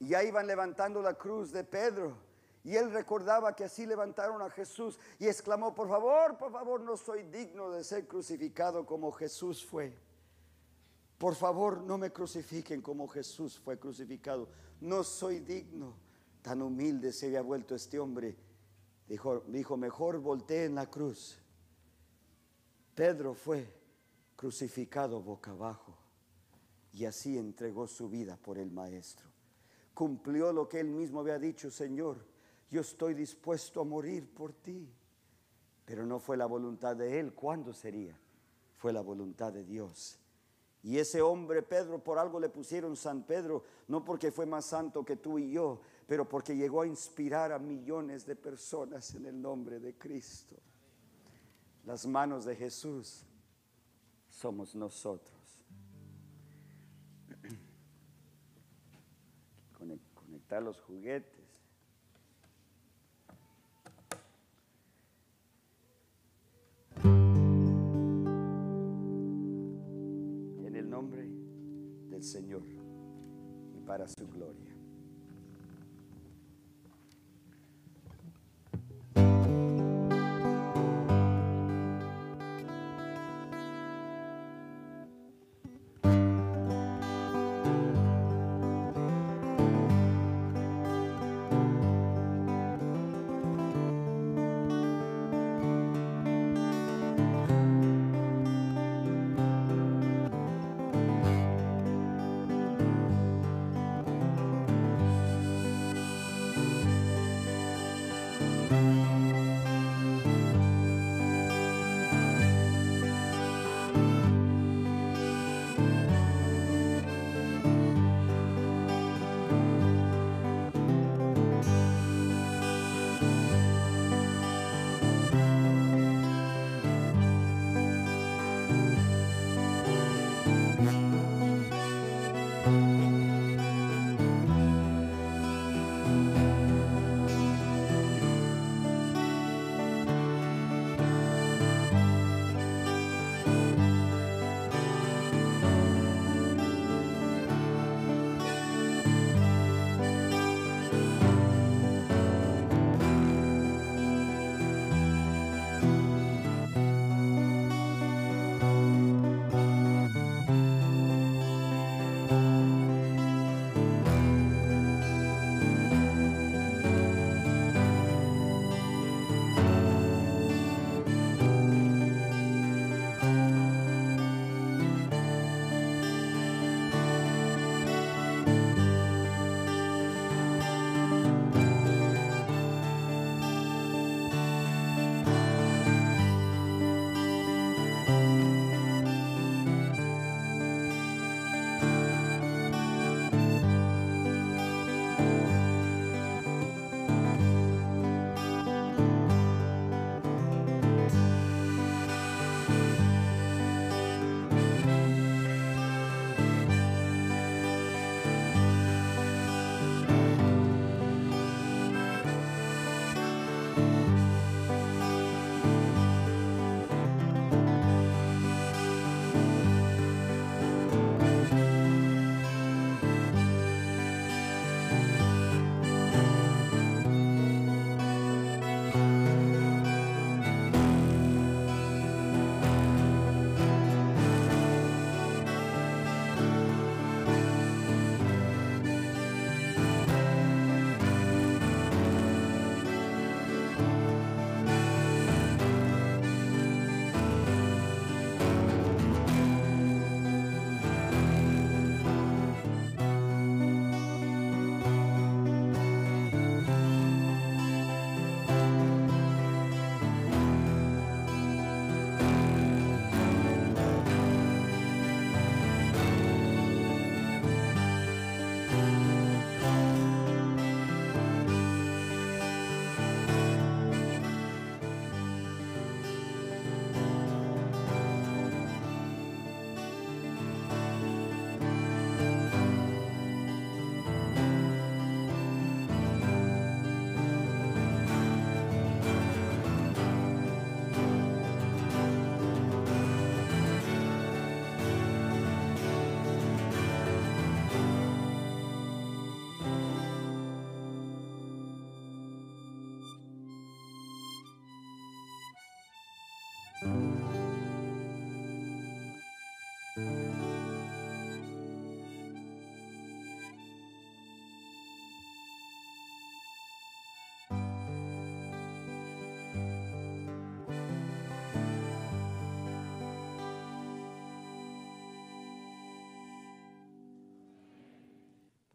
y ya iban levantando la cruz de Pedro. Y él recordaba que así levantaron a Jesús y exclamó, por favor, por favor, no soy digno de ser crucificado como Jesús fue. Por favor, no me crucifiquen como Jesús fue crucificado. No soy digno. Tan humilde se había vuelto este hombre Dijo, mejor voltee en la cruz. Pedro fue crucificado boca abajo y así entregó su vida por el Maestro. Cumplió lo que él mismo había dicho, Señor, yo estoy dispuesto a morir por ti. Pero no fue la voluntad de él, ¿cuándo sería? Fue la voluntad de Dios. Y ese hombre, Pedro, por algo le pusieron San Pedro, no porque fue más santo que tú y yo, pero porque llegó a inspirar a millones de personas en el nombre de Cristo. Las manos de Jesús somos nosotros. Conectar los juguetes. En el nombre del Señor y para su gloria.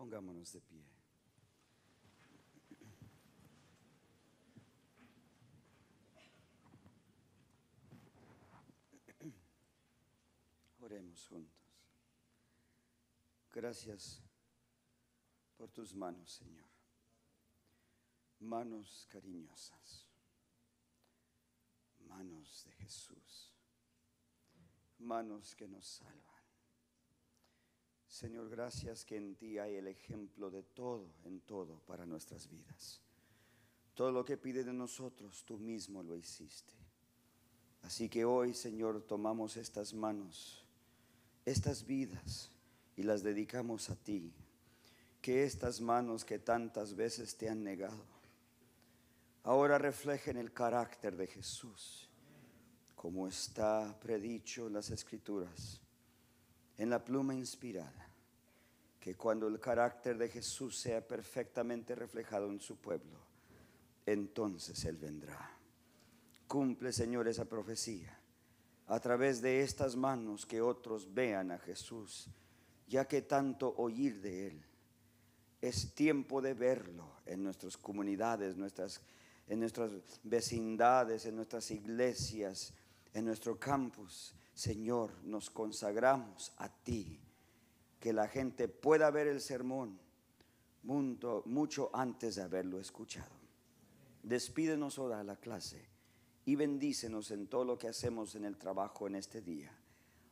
Pongámonos de pie. Oremos juntos. Gracias por tus manos, Señor. Manos cariñosas. Manos de Jesús. Manos que nos salvan Señor, gracias que en ti hay el ejemplo de todo, en todo, para nuestras vidas. Todo lo que pide de nosotros, tú mismo lo hiciste. Así que hoy, Señor, tomamos estas manos, estas vidas, y las dedicamos a ti. Que estas manos que tantas veces te han negado, ahora reflejen el carácter de Jesús, como está predicho en las Escrituras en la pluma inspirada, que cuando el carácter de Jesús sea perfectamente reflejado en su pueblo, entonces Él vendrá. Cumple, Señor, esa profecía a través de estas manos que otros vean a Jesús, ya que tanto oír de Él. Es tiempo de verlo en nuestras comunidades, nuestras, en nuestras vecindades, en nuestras iglesias, en nuestro campus Señor, nos consagramos a ti, que la gente pueda ver el sermón mucho, antes de haberlo escuchado. Despídenos ahora oh, a la clase y bendícenos en todo lo que hacemos en el trabajo en este día.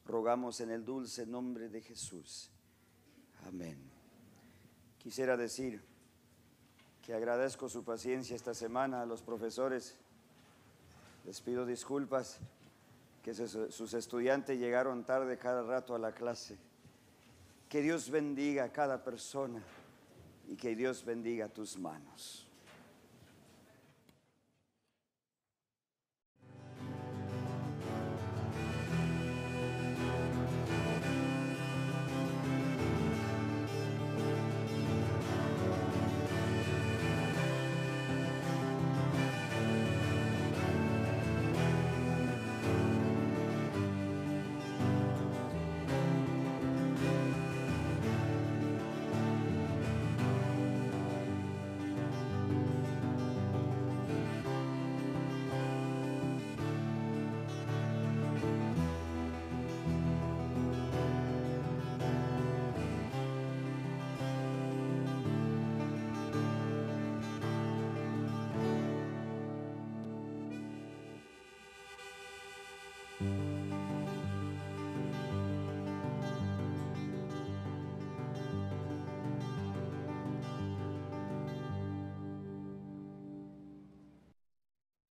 Rogamos en el dulce nombre de Jesús. Amén. Quisiera decir que agradezco su paciencia esta semana a los profesores. Les pido disculpas que sus estudiantes llegaron tarde cada rato a la clase. Que Dios bendiga a cada persona y que Dios bendiga tus manos.